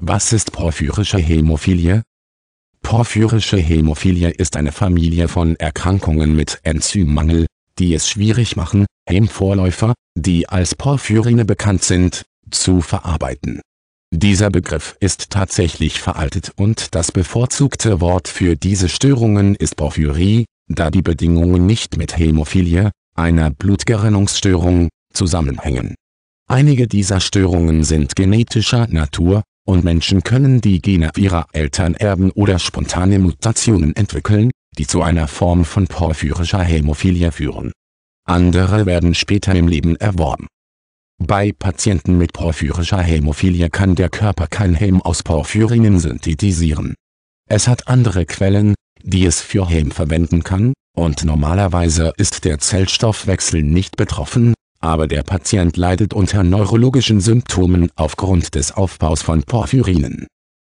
Was ist porphyrische Hämophilie? Porphyrische Hämophilie ist eine Familie von Erkrankungen mit Enzymmangel, die es schwierig machen, Hämvorläufer, die als Porphyrine bekannt sind, zu verarbeiten. Dieser Begriff ist tatsächlich veraltet und das bevorzugte Wort für diese Störungen ist Porphyrie, da die Bedingungen nicht mit Hämophilie, einer Blutgerinnungsstörung, zusammenhängen. Einige dieser Störungen sind genetischer Natur, und Menschen können die Gene ihrer Eltern erben oder spontane Mutationen entwickeln, die zu einer Form von porphyrischer Hämophilie führen. Andere werden später im Leben erworben. Bei Patienten mit porphyrischer Hämophilie kann der Körper kein Häm aus Porphyrinen synthetisieren. Es hat andere Quellen, die es für Häm verwenden kann, und normalerweise ist der Zellstoffwechsel nicht betroffen, aber der Patient leidet unter neurologischen Symptomen aufgrund des Aufbaus von Porphyrinen.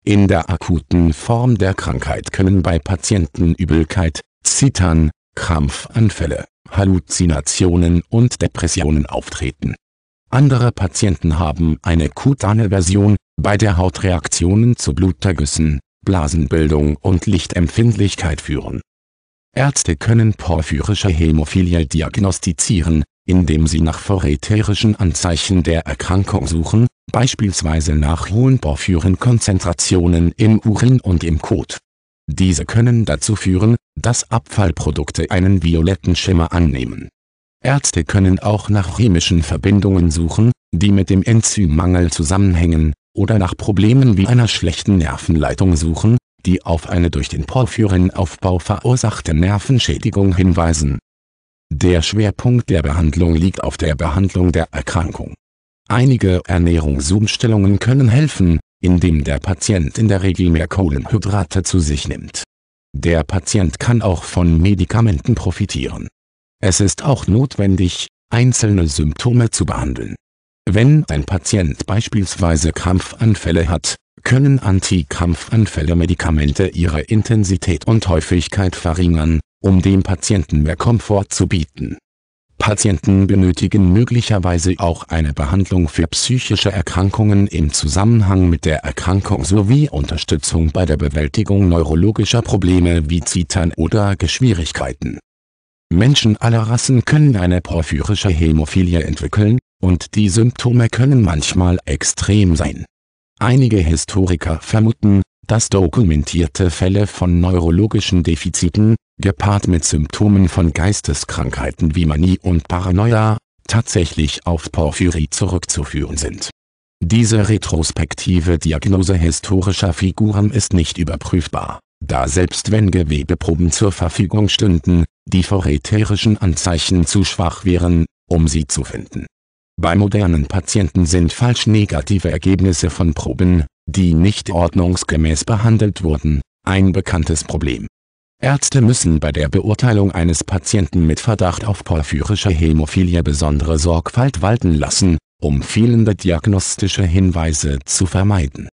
In der akuten Form der Krankheit können bei Patienten Übelkeit, Zittern, Krampfanfälle, Halluzinationen und Depressionen auftreten. Andere Patienten haben eine kutane Version, bei der Hautreaktionen zu Blutergüssen, Blasenbildung und Lichtempfindlichkeit führen. Ärzte können porphyrische Hämophilie diagnostizieren, indem sie nach vorräterischen Anzeichen der Erkrankung suchen, beispielsweise nach hohen Porphyrenkonzentrationen im Urin und im Kot. Diese können dazu führen, dass Abfallprodukte einen violetten Schimmer annehmen. Ärzte können auch nach chemischen Verbindungen suchen, die mit dem Enzymmangel zusammenhängen, oder nach Problemen wie einer schlechten Nervenleitung suchen, die auf eine durch den Porphyrenaufbau verursachte Nervenschädigung hinweisen der Schwerpunkt der Behandlung liegt auf der Behandlung der Erkrankung. Einige Ernährungsumstellungen können helfen, indem der Patient in der Regel mehr Kohlenhydrate zu sich nimmt. Der Patient kann auch von Medikamenten profitieren. Es ist auch notwendig, einzelne Symptome zu behandeln. Wenn ein Patient beispielsweise Krampfanfälle hat, können Antikrampfanfälle Medikamente ihre Intensität und Häufigkeit verringern, um dem Patienten mehr Komfort zu bieten. Patienten benötigen möglicherweise auch eine Behandlung für psychische Erkrankungen im Zusammenhang mit der Erkrankung sowie Unterstützung bei der Bewältigung neurologischer Probleme wie Zittern oder Geschwierigkeiten. Menschen aller Rassen können eine porphyrische Hämophilie entwickeln, und die Symptome können manchmal extrem sein. Einige Historiker vermuten, das dokumentierte Fälle von neurologischen Defiziten, gepaart mit Symptomen von Geisteskrankheiten wie Manie und Paranoia, tatsächlich auf Porphyrie zurückzuführen sind. Diese retrospektive Diagnose historischer Figuren ist nicht überprüfbar, da selbst wenn Gewebeproben zur Verfügung stünden, die phorethärischen Anzeichen zu schwach wären, um sie zu finden bei modernen Patienten sind falsch negative Ergebnisse von Proben, die nicht ordnungsgemäß behandelt wurden, ein bekanntes Problem. Ärzte müssen bei der Beurteilung eines Patienten mit Verdacht auf porphyrische Hämophilie besondere Sorgfalt walten lassen, um fehlende diagnostische Hinweise zu vermeiden